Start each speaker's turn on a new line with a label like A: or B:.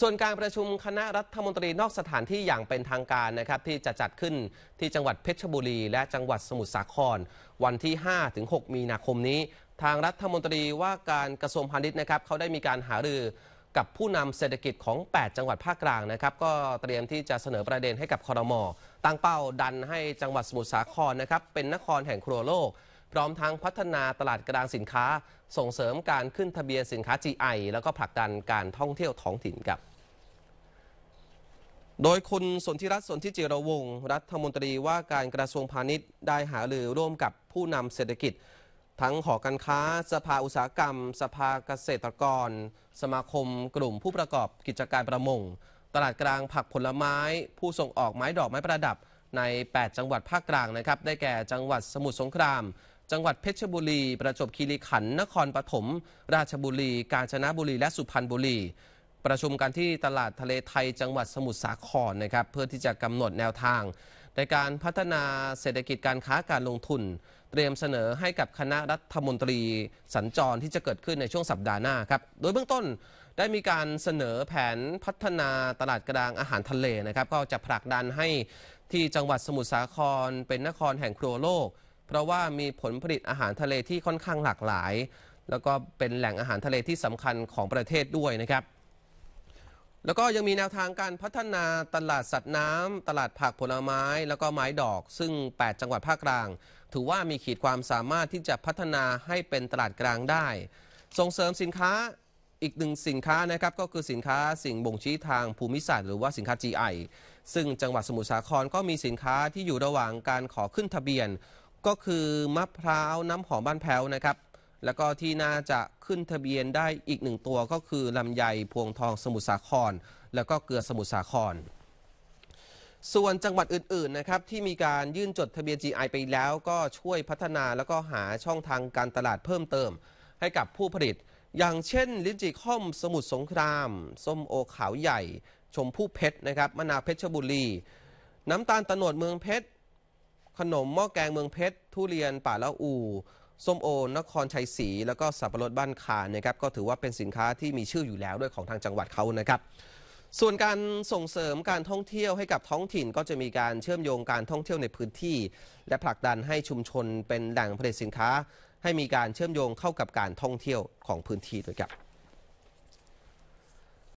A: ส่วนการประชุมคณะรัฐมนตรีนอกสถานที่อย่างเป็นทางการนะครับที่จะจัดขึ้นที่จังหวัดเพชรบุรีและจังหวัดสมุทรสาคร วันที่ 5-6 มีนาคมนี้ ทางรัฐมนตรีว่าการกระทรวงพาณิชย์นะครับเขาได้มีการหารือกับผู้นำเศรษฐกิจของ 8 จังหวัดภาคกลางนะครับก็เตรียมที่จะเสนอประเด็นให้กับคอรมอตั้งเป้าดันให้จังหวัดสมุทรสาครนะครับเป็นนครแห่งครัวโลกพร้อมทั้งพัฒนาตลาดกลางสินค้าส่งเสริมการขึ้นทะเบียนสินค้า GI แล้วก็ผลักดันการท่องเที่ยวท้องถิ่นครับ โดยคุณสนธิรัตน์สนธิจิรวงศ์รัฐมนตรีว่าการกระทรวงพาณิชย์ได้หารือร่วมกับผู้นำเศรษฐกิจ ทั้งหอการค้า สภาอุตสาหกรรม สภาเกษตรกร สมาคมกลุ่มผู้ประกอบกิจการประมงตลาดกลางผักผลไม้ ผู้ส่งออกไม้ดอกไม้ประดับใน 8 จังหวัดภาคกลางนะครับได้แก่จังหวัดสมุทรสงครามจังหวัดเพชรบุรี ประจวบคีรีขันธ์ นครปฐม ราชบุรี กาญจนบุรีและสุพรรณบุรี ประชุมกันที่ตลาดทะเลไทยจังหวัดสมุทรสาครนะครับ เพื่อที่จะกำหนดแนวทาง ในการพัฒนาเศรษฐกิจการค้าการลงทุน เตรียมเสนอให้กับคณะรัฐมนตรีสัญจรที่จะเกิดขึ้นในช่วงสัปดาห์หน้าครับ โดยเบื้องต้นได้มีการเสนอแผนพัฒนาตลาดกลางอาหารทะเลนะครับก็จะผลักดันให้ที่จังหวัดสมุทรสาคร เป็นนครแห่งครัวโลกพราะว่ามีผลผลิตอาหารทะเลที่ค่อนข้างหลากหลาย แล้วก็เป็นแหล่งอาหารทะเลที่สำคัญของประเทศด้วยนะครับ แล้วก็ยังมีแนวทางการพัฒนาตลาดสัตว์น้ำ ตลาดผักผลไม้ แล้วก็ไม้ดอกซึ่ง 8 จังหวัดภาคกลาง ถือว่ามีขีดความสามารถที่จะพัฒนาให้เป็นตลาดกลางได้ ส่งเสริมสินค้าอีกหนึ่งสินค้านะครับก็คือสินค้า สิ่งบ่งชี้ทางภูมิศาสตร์หรือว่าสินค้า GI ซึ่งจังหวัดสมุทรสาครก็มีสินค้าที่อยู่ระหว่างการขอขึ้นทะเบียนก็คือมะพร้าว น้ำหอม บ้านแพ้วนะครับแล้วก็ที่น่าจะขึ้นทะเบียนได้อีกหนึ่งตัวก็คือลำไยพวงทองสมุทรสาคร แล้วก็เกลือสมุทรสาคร ส่วนจังหวัดอื่นๆนะครับที่มีการยื่นจดทะเบียน GI ไปแล้วก็ช่วยพัฒนาแล้วก็หาช่องทางการตลาดเพิ่มเติมให้กับผู้ผลิตอย่างเช่น ลิ้นจี่ข้อม สมุทรสงครามส้มโอขาวใหญ่ ชมพู่เพชรนะครับมะนาวเพชรบุรี น้ำตาลตะโนดเมืองเพชรขนมหม้อแกงเมืองเพชรทุเรียนป่าละอูส้มโอนครชัยศรีแล้วก็สับปะรดบ้านคานนะครับก็ถือว่าเป็นสินค้าที่มีชื่ออยู่แล้วด้วยของทางจังหวัดเขานะครับ ส่วนการส่งเสริมการท่องเที่ยวให้กับท้องถิ่นก็จะมีการเชื่อมโยงการท่องเที่ยวในพื้นที่ และผลักดันให้ชุมชนเป็นแหล่งผลิตสินค้า ให้มีการเชื่อมโยงเข้ากับการท่องเที่ยวของพื้นที่ด้วยครับ